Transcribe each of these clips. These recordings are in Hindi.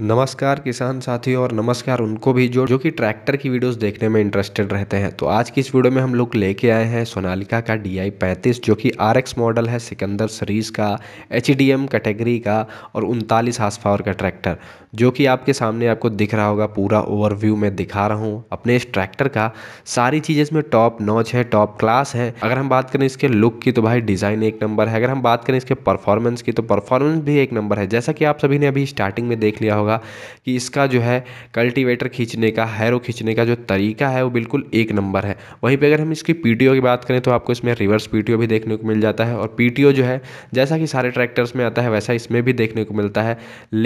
नमस्कार किसान साथियों और नमस्कार उनको भी जो जो कि ट्रैक्टर की वीडियोस देखने में इंटरेस्टेड रहते हैं तो आज की इस वीडियो में हम लोग लेके आए हैं सोनालिका का डी आई पैंतीस जो कि आर एक्स मॉडल है सिकंदर सीरीज़ का एच डी एम कैटेगरी का और उनतालीस हाथ पावर का ट्रैक्टर जो कि आपके सामने आपको दिख रहा होगा पूरा ओवरव्यू में दिखा रहा हूँ अपने इस ट्रैक्टर का सारी चीज़ें इसमें टॉप नॉच है टॉप क्लास है अगर हम बात करें इसके लुक की तो भाई डिज़ाइन एक नंबर है अगर हम बात करें इसके परफॉर्मेंस की तो परफॉर्मेंस भी एक नंबर है जैसा कि आप सभी ने अभी स्टार्टिंग में देख लिया होगा कि इसका जो है कल्टीवेटर खींचने का हैरो खींचने का जो तरीका है वो बिल्कुल एक नंबर है वहीं पर अगर हम इसकी पी की बात करें तो आपको इसमें रिवर्स पी भी देखने को मिल जाता है और पी जो है जैसा कि सारे ट्रैक्टर्स में आता है वैसा इसमें भी देखने को मिलता है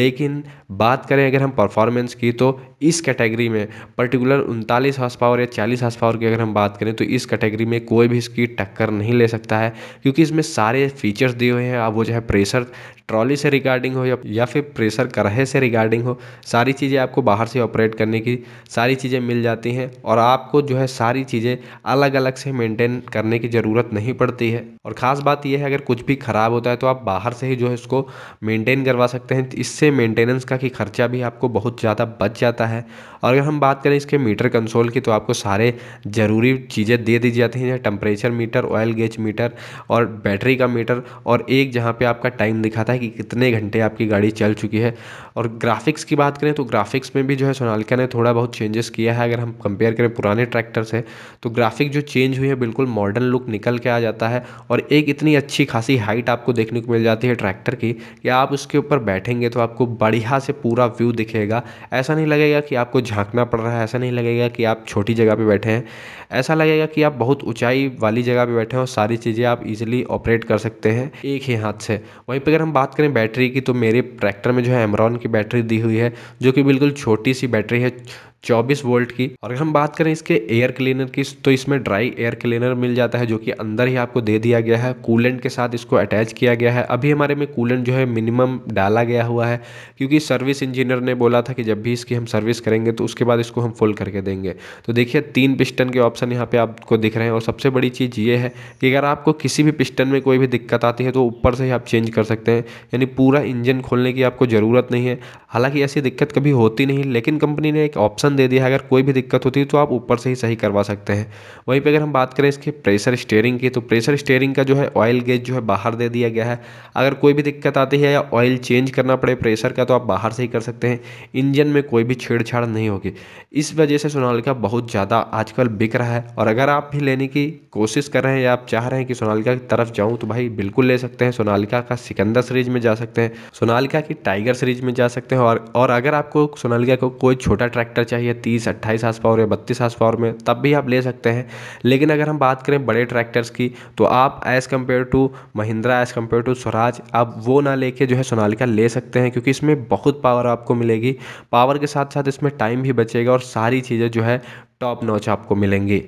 लेकिन बात करें अगर हम परफॉर्मेंस की तो इस कैटेगरी में पर्टिकुलर उनतालीस हॉर्स पावर या चालीस हॉर्स पावर की अगर हम बात करें तो इस कैटेगरी में कोई भी इसकी टक्कर नहीं ले सकता है क्योंकि इसमें सारे फीचर्स दिए हुए हैं अब वो जो है प्रेशर ट्रॉली से रिगार्डिंग हो या फिर प्रेशर करहे से रिगार्डिंग रिगार्डिंग हो सारी चीज़ें आपको बाहर से ऑपरेट करने की सारी चीज़ें मिल जाती हैं और आपको जो है सारी चीज़ें अलग अलग से मेंटेन करने की ज़रूरत नहीं पड़ती है और ख़ास बात यह है अगर कुछ भी ख़राब होता है तो आप बाहर से ही जो है इसको मेनटेन करवा सकते हैं इससे मेंटेनेंस का कि खर्चा भी आपको बहुत ज़्यादा बच जाता है और अगर हम बात करें इसके मीटर कंसोल की तो आपको सारे ज़रूरी चीज़ें दे दी जाती हैं जैसे temperature meter oil gauge meter और बैटरी का मीटर और एक जहाँ पे आपका टाइम दिखाता है कि कितने घंटे आपकी गाड़ी चल चुकी है और ग्राहक ग्राफिक्स की बात करें तो ग्राफिक्स में भी जो है सोनालिका ने थोड़ा बहुत चेंजेस किया है अगर हम कंपेयर करें पुराने ट्रैक्टर से तो ग्राफिक जो चेंज हुई है बिल्कुल मॉडर्न लुक निकल के आ जाता है और एक इतनी अच्छी खासी हाइट आपको देखने को मिल जाती है ट्रैक्टर की कि आप उसके ऊपर बैठेंगे तो आपको बढ़िया से पूरा व्यू दिखेगा ऐसा नहीं लगेगा कि आपको झाँकना पड़ रहा है ऐसा नहीं लगेगा कि आप छोटी जगह पर बैठे हैं ऐसा लगेगा कि आप बहुत ऊँचाई वाली जगह पर बैठे हैं और सारी चीज़ें आप ईजिली ऑपरेट कर सकते हैं एक ही हाथ से वहीं पर अगर हम बात करें बैटरी की तो मेरे ट्रैक्टर में जो है एमरॉन की बैटरी दी हुई है जो कि बिल्कुल छोटी सी बैटरी है 24 वोल्ट की और अगर हम बात करें इसके एयर क्लीनर की तो इसमें ड्राई एयर क्लीनर मिल जाता है जो कि अंदर ही आपको दे दिया गया है कूलेंट के साथ इसको अटैच किया गया है अभी हमारे में कूलेंट जो है मिनिमम डाला गया हुआ है क्योंकि सर्विस इंजीनियर ने बोला था कि जब भी इसकी हम सर्विस करेंगे तो उसके बाद इसको हम फुल करके देंगे तो देखिए तीन पिस्टन के ऑप्शन यहाँ पर आपको दिख रहे हैं और सबसे बड़ी चीज़ ये है कि अगर आपको किसी भी पिस्टन में कोई भी दिक्कत आती है तो ऊपर से ही आप चेंज कर सकते हैं यानी पूरा इंजन खोलने की आपको ज़रूरत नहीं है हालाँकि ऐसी दिक्कत कभी होती नहीं लेकिन कंपनी ने एक ऑप्शन ऑप्शन दे दिया है अगर कोई भी दिक्कत होती है तो आप ऊपर से ही सही करवा सकते हैं वहीं पे अगर हम बात करें इसके प्रेशर स्टेयरिंग की तो प्रेशर स्टेयरिंग का जो है ऑयल गेज जो है बाहर दे दिया गया है अगर कोई भी दिक्कत आती है या ऑयल चेंज करना पड़े प्रेशर का तो आप बाहर से ही कर सकते हैं इंजन में कोई भी छेड़छाड़ नहीं होगी इस वजह से सोनालिका बहुत ज़्यादा आजकल बिक रहा है और अगर आप भी लेने की कोशिश कर रहे हैं या आप चाह रहे हैं कि सोनालिका की तरफ जाऊँ तो भाई बिल्कुल ले सकते हैं सोनालिका का सिकंदर सीरीज में जा सकते हैं सोनालिका की टाइगर सीरीज में जा सकते हैं और और अगर आपको सोनालिका को कोई छोटा ट्रैक्टर चाहिए चाहिए तीस अट्ठाईस हार्स पावर या बत्तीस हार्स पावर में तब भी आप ले सकते हैं लेकिन अगर हम बात करें बड़े ट्रैक्टर्स की तो आप as compare to Mahindra as compare to Swaraj आप वो ना लेके जो है सोनालिका ले सकते हैं क्योंकि इसमें बहुत पावर आपको मिलेगी पावर के साथ साथ इसमें टाइम भी बचेगा और सारी चीज़ें जो है टॉप नॉच आपको मिलेंगी